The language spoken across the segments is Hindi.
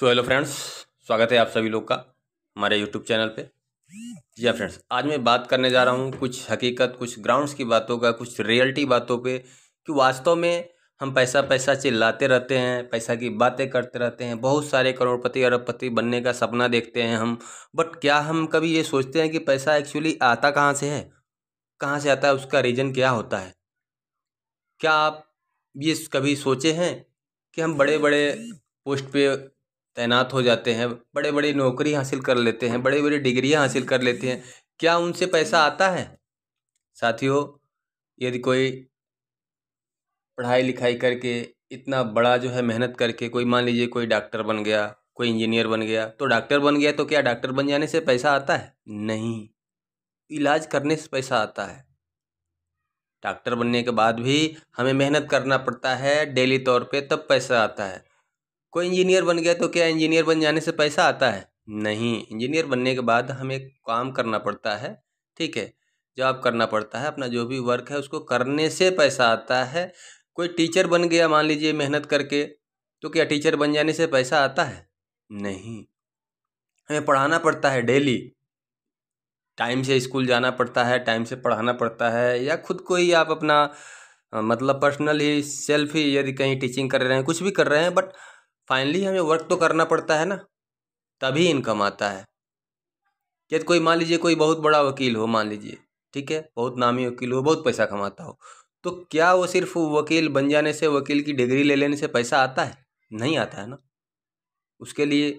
सो हेलो फ्रेंड्स स्वागत है आप सभी लोग का हमारे यूट्यूब चैनल पे जी फ्रेंड्स हाँ आज मैं बात करने जा रहा हूँ कुछ हकीकत कुछ ग्राउंड्स की बातों का कुछ रियलिटी बातों पे कि वास्तव में हम पैसा पैसा चिल्लाते रहते हैं पैसा की बातें करते रहते हैं बहुत सारे करोड़पति अरबपति बनने का सपना देखते हैं हम बट क्या हम कभी ये सोचते हैं कि पैसा एक्चुअली आता कहाँ से है कहाँ से आता है उसका रीज़न क्या होता है क्या आप ये कभी सोचे हैं कि हम बड़े बड़े पोस्ट पे तैनात हो जाते हैं बड़े बड़े नौकरी हासिल कर लेते हैं बड़ी बड़ी डिग्रियाँ हासिल कर लेते हैं क्या उनसे पैसा आता है साथियों यदि कोई पढ़ाई लिखाई करके इतना बड़ा जो है मेहनत करके कोई मान लीजिए कोई डॉक्टर बन गया कोई इंजीनियर बन गया तो डॉक्टर बन गया तो क्या डॉक्टर बन जाने से पैसा आता है नहीं इलाज करने से पैसा आता है डॉक्टर बनने के बाद भी हमें मेहनत करना पड़ता है डेली तौर पे तब पैसा आता है कोई इंजीनियर बन गया तो क्या इंजीनियर बन जाने से पैसा आता है नहीं इंजीनियर बनने के बाद हमें काम करना पड़ता है ठीक है जॉब करना पड़ता है अपना जो भी वर्क है उसको करने से पैसा आता है कोई टीचर बन गया मान लीजिए मेहनत करके तो क्या टीचर बन जाने से पैसा आता है नहीं हमें पढ़ाना पड़ता है डेली टाइम से स्कूल जाना पड़ता है टाइम से पढ़ाना पड़ता है या खुद को ही आप अपना मतलब पर्सनल ही सेल्फ ही यदि कहीं टीचिंग कर रहे हैं कुछ भी कर रहे हैं बट फाइनली हमें वर्क तो करना पड़ता है ना तभी इनकम आता है यदि कोई मान लीजिए कोई बहुत बड़ा वकील हो मान लीजिए ठीक है बहुत नामी वकील हो बहुत पैसा कमाता हो तो क्या वो सिर्फ वकील बन जाने से वकील की डिग्री ले लेने से पैसा आता है नहीं आता है ना उसके लिए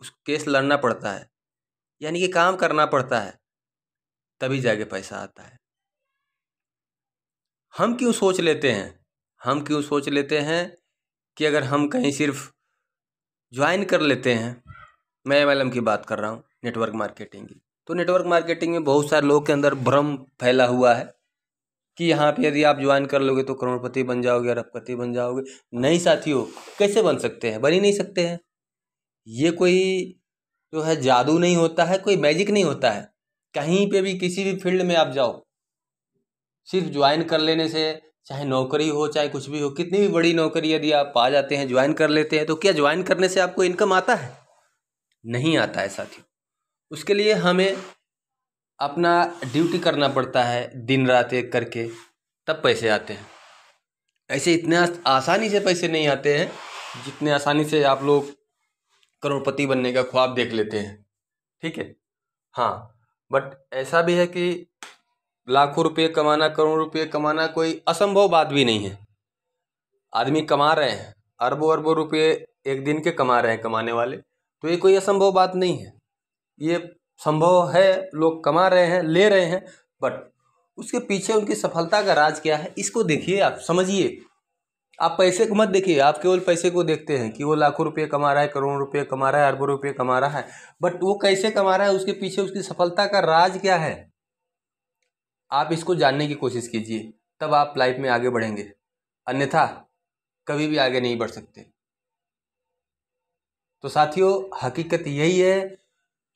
उस केस लड़ना पड़ता है यानी कि काम करना पड़ता है तभी जाके पैसा आता है हम क्यों सोच लेते हैं हम क्यों सोच लेते हैं कि अगर हम कहीं सिर्फ ज्वाइन कर लेते हैं मैं एम की बात कर रहा हूँ नेटवर्क मार्केटिंग की तो नेटवर्क मार्केटिंग में बहुत सारे लोग के अंदर भ्रम फैला हुआ है कि यहाँ पे यदि आप ज्वाइन कर लोगे तो करोड़पति बन जाओगे अरबपति बन जाओगे नहीं साथियों कैसे बन सकते हैं बन ही नहीं सकते हैं ये कोई जो है जादू नहीं होता है कोई मैजिक नहीं होता है कहीं पे भी किसी भी फील्ड में आप जाओ सिर्फ ज्वाइन कर लेने से चाहे नौकरी हो चाहे कुछ भी हो कितनी भी बड़ी नौकरी यदि आप पा जाते हैं ज्वाइन कर लेते हैं तो क्या ज्वाइन करने से आपको इनकम आता है नहीं आता है साथियों उसके लिए हमें अपना ड्यूटी करना पड़ता है दिन रात एक करके तब पैसे आते हैं ऐसे इतने आसानी से पैसे नहीं आते हैं जितने आसानी से आप लोग करोड़पति बनने का ख्वाब देख लेते हैं ठीक है हाँ बट ऐसा भी है कि लाखों रुपये कमाना करोड़ों रुपये कमाना कोई असंभव बात भी नहीं है आदमी कमा रहे हैं अरबों अरबों रुपये एक दिन के कमा रहे हैं कमाने वाले तो ये कोई असंभव बात नहीं है ये संभव है लोग कमा रहे हैं ले रहे हैं बट उसके पीछे उनकी सफलता का राज क्या है इसको देखिए आप समझिए आप पैसे को मत देखिए आप केवल पैसे को देखते हैं कि वो लाखों रुपये कमा रहा है करोड़ों रुपये कमा रहा है अरबों रुपये कमा रहा है बट वो कैसे कमा रहा है उसके पीछे उसकी सफलता का राज क्या है आप इसको जानने की कोशिश कीजिए तब आप लाइफ में आगे बढ़ेंगे अन्यथा कभी भी आगे नहीं बढ़ सकते तो साथियों हकीकत यही है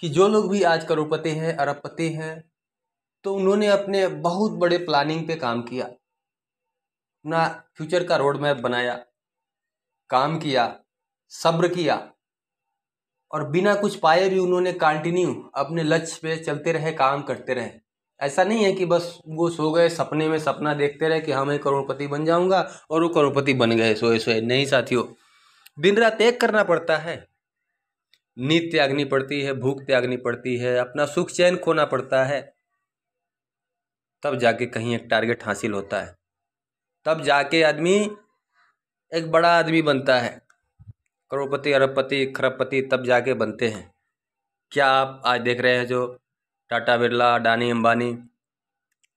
कि जो लोग भी आज करोड़पति हैं अरबपति हैं तो उन्होंने अपने बहुत बड़े प्लानिंग पे काम किया अपना फ्यूचर का रोड मैप बनाया काम किया सब्र किया और बिना कुछ पाए भी उन्होंने कंटिन्यू अपने लक्ष्य पे चलते रहे काम करते रहे ऐसा नहीं है कि बस वो सो गए सपने में सपना देखते रहे कि हाँ मैं करोड़पति बन जाऊंगा और वो करोड़पति बन गए सोए सोए नहीं साथियों दिन रात एक करना पड़ता है नींद त्यागनी पड़ती है भूख त्यागनी पड़ती है अपना सुख चैन खोना पड़ता है तब जाके कहीं एक टारगेट हासिल होता है तब जाके आदमी एक बड़ा आदमी बनता है करोड़पति अरबपति खरबपति तब जाके बनते हैं क्या आप आज देख रहे हैं जो टाटा बिरला अडानी अम्बानी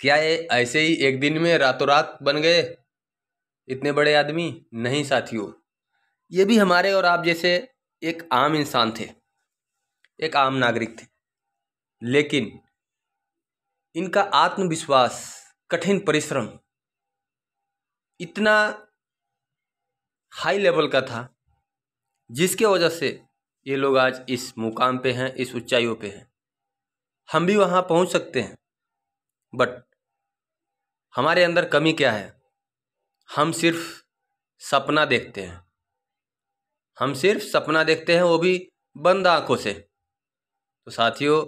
क्या ये ऐसे ही एक दिन में रातों रात बन गए इतने बड़े आदमी नहीं साथियों ये भी हमारे और आप जैसे एक आम इंसान थे एक आम नागरिक थे लेकिन इनका आत्मविश्वास कठिन परिश्रम इतना हाई लेवल का था जिसके वजह से ये लोग आज इस मुकाम पे हैं इस ऊंचाइयों पे हैं हम भी वहाँ पहुँच सकते हैं बट हमारे अंदर कमी क्या है हम सिर्फ सपना देखते हैं हम सिर्फ सपना देखते हैं वो भी बंद आँखों से तो साथियों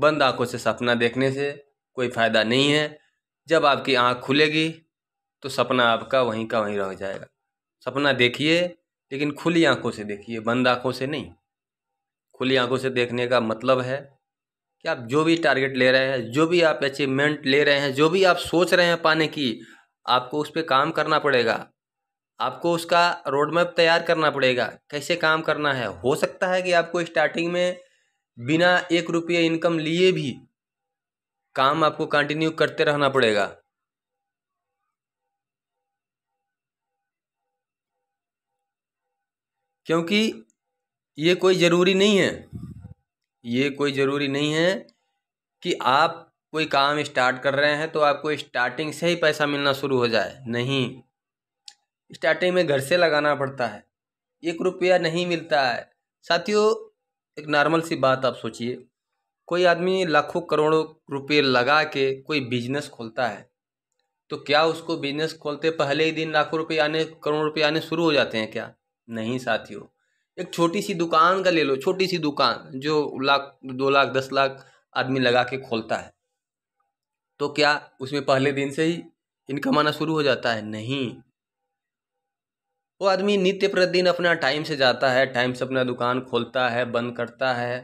बंद आँखों से सपना देखने से कोई फ़ायदा नहीं है जब आपकी आँख खुलेगी तो सपना आपका वहीं का वहीं रह जाएगा सपना देखिए लेकिन खुली आँखों से देखिए बंद आँखों से नहीं खुली आँखों से देखने का मतलब है कि आप जो भी टारगेट ले रहे हैं जो भी आप अचीवमेंट ले रहे हैं जो भी आप सोच रहे हैं पाने की आपको उस पर काम करना पड़ेगा आपको उसका रोड मैप तैयार करना पड़ेगा कैसे काम करना है हो सकता है कि आपको स्टार्टिंग में बिना एक रुपये इनकम लिए भी काम आपको कंटिन्यू करते रहना पड़ेगा क्योंकि ये कोई ज़रूरी नहीं है ये कोई ज़रूरी नहीं है कि आप कोई काम स्टार्ट कर रहे हैं तो आपको स्टार्टिंग से ही पैसा मिलना शुरू हो जाए नहीं स्टार्टिंग में घर से लगाना पड़ता है एक रुपया नहीं मिलता है साथियों एक नॉर्मल सी बात आप सोचिए कोई आदमी लाखों करोड़ों रुपये लगा के कोई बिजनेस खोलता है तो क्या उसको बिजनेस खोलते पहले ही दिन लाखों रुपये आने करोड़ रुपये आने शुरू हो जाते हैं क्या नहीं साथियों एक छोटी सी दुकान का ले लो छोटी सी दुकान जो लाख दो लाख दस लाख आदमी लगा के खोलता है तो क्या उसमें पहले दिन से ही इनकम आना शुरू हो जाता है नहीं वो आदमी नित्य प्रतिदिन अपना टाइम से जाता है टाइम से अपना दुकान खोलता है बंद करता है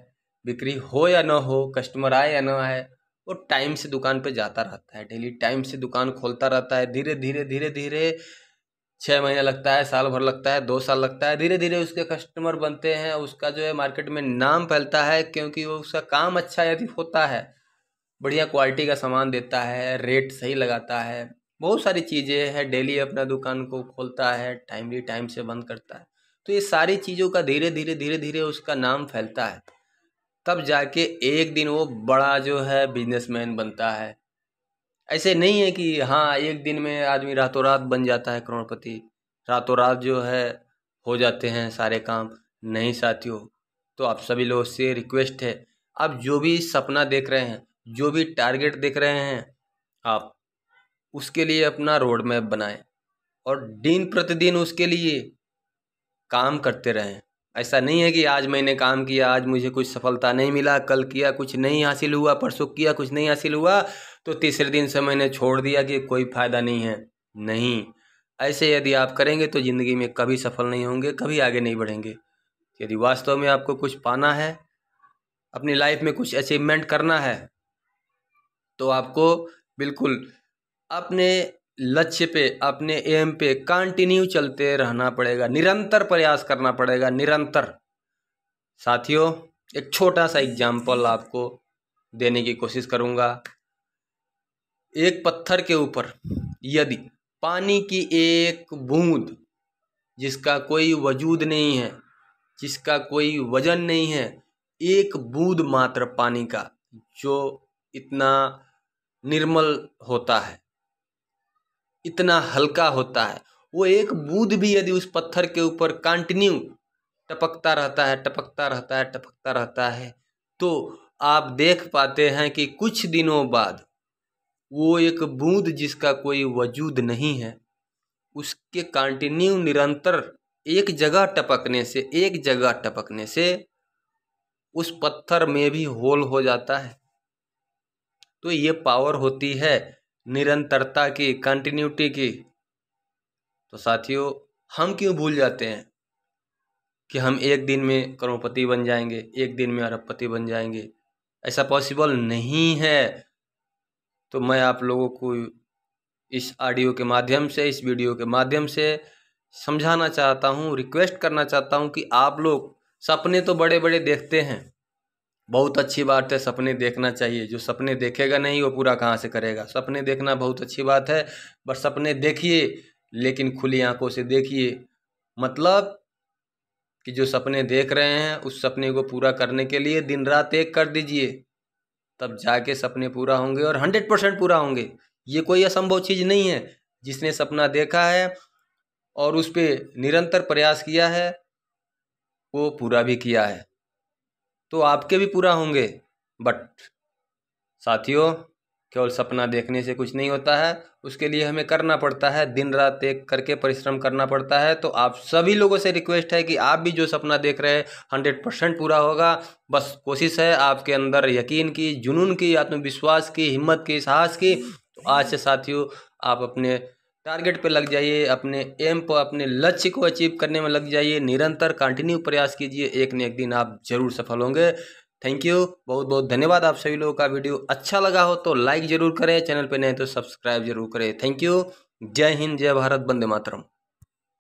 बिक्री हो या ना हो कस्टमर आए या ना आए वो टाइम से दुकान पे जाता रहता है डेली टाइम से दुकान खोलता रहता है धीरे धीरे धीरे धीरे छः महीना लगता है साल भर लगता है दो साल लगता है धीरे धीरे उसके कस्टमर बनते हैं उसका जो है मार्केट में नाम फैलता है क्योंकि वो उसका काम अच्छा यदि होता है बढ़िया क्वालिटी का सामान देता है रेट सही लगाता है बहुत सारी चीज़ें हैं डेली अपना दुकान को खोलता है टाइमली टाइम से बंद करता है तो ये सारी चीज़ों का धीरे धीरे धीरे धीरे उसका नाम फैलता है तब जाके एक दिन वो बड़ा जो है बिजनेसमैन बनता है ऐसे नहीं है कि हाँ एक दिन में आदमी रातों रात बन जाता है करोड़पति रातों रात जो है हो जाते हैं सारे काम नहीं साथियों तो आप सभी लोगों से रिक्वेस्ट है आप जो भी सपना देख रहे हैं जो भी टारगेट देख रहे हैं आप उसके लिए अपना रोड मैप बनाएं और दिन प्रतिदिन उसके लिए काम करते रहें ऐसा नहीं है कि आज मैंने काम किया आज मुझे कुछ सफलता नहीं मिला कल किया कुछ नहीं हासिल हुआ परसों किया कुछ नहीं हासिल हुआ तो तीसरे दिन से मैंने छोड़ दिया कि कोई फ़ायदा नहीं है नहीं ऐसे यदि आप करेंगे तो ज़िंदगी में कभी सफल नहीं होंगे कभी आगे नहीं बढ़ेंगे यदि वास्तव में आपको कुछ पाना है अपनी लाइफ में कुछ अचीवमेंट करना है तो आपको बिल्कुल अपने लक्ष्य पे अपने एम पे कंटिन्यू चलते रहना पड़ेगा निरंतर प्रयास करना पड़ेगा निरंतर साथियों एक छोटा सा एग्जाम्पल आपको देने की कोशिश करूंगा एक पत्थर के ऊपर यदि पानी की एक बूंद जिसका कोई वजूद नहीं है जिसका कोई वजन नहीं है एक बूंद मात्र पानी का जो इतना निर्मल होता है इतना हल्का होता है वो एक बूंद भी यदि उस पत्थर के ऊपर कंटिन्यू टपकता रहता है टपकता रहता है टपकता रहता है तो आप देख पाते हैं कि कुछ दिनों बाद वो एक बूंद जिसका कोई वजूद नहीं है उसके कंटिन्यू निरंतर एक जगह टपकने से एक जगह टपकने से उस पत्थर में भी होल हो जाता है तो ये पावर होती है निरंतरता की कंटिन्यूटी की तो साथियों हम क्यों भूल जाते हैं कि हम एक दिन में करोड़पति बन जाएंगे एक दिन में अरबपति बन जाएंगे ऐसा पॉसिबल नहीं है तो मैं आप लोगों को इस ऑडियो के माध्यम से इस वीडियो के माध्यम से समझाना चाहता हूँ रिक्वेस्ट करना चाहता हूँ कि आप लोग सपने तो बड़े बड़े देखते हैं बहुत अच्छी बात है सपने देखना चाहिए जो सपने देखेगा नहीं वो पूरा कहाँ से करेगा सपने देखना बहुत अच्छी बात है बट सपने देखिए लेकिन खुली आंखों से देखिए मतलब कि जो सपने देख रहे हैं उस सपने को पूरा करने के लिए दिन रात एक कर दीजिए तब जाके सपने पूरा होंगे और हंड्रेड परसेंट पूरा होंगे ये कोई असंभव चीज़ नहीं है जिसने सपना देखा है और उस पर निरंतर प्रयास किया है वो पूरा भी किया है तो आपके भी पूरा होंगे बट साथियों केवल सपना देखने से कुछ नहीं होता है उसके लिए हमें करना पड़ता है दिन रात एक करके परिश्रम करना पड़ता है तो आप सभी लोगों से रिक्वेस्ट है कि आप भी जो सपना देख रहे हैं हंड्रेड परसेंट पूरा होगा बस कोशिश है आपके अंदर यकीन की जुनून की आत्मविश्वास की हिम्मत की साहस की तो आज से साथियों आप अपने टारगेट पे लग जाइए अपने एम पर अपने लक्ष्य को अचीव करने में लग जाइए निरंतर कंटिन्यू प्रयास कीजिए एक न एक दिन आप जरूर सफल होंगे थैंक यू बहुत बहुत धन्यवाद आप सभी लोगों का वीडियो अच्छा लगा हो तो लाइक जरूर करें चैनल पे नए तो सब्सक्राइब जरूर करें थैंक यू जय हिंद जय भारत बंदे मातरम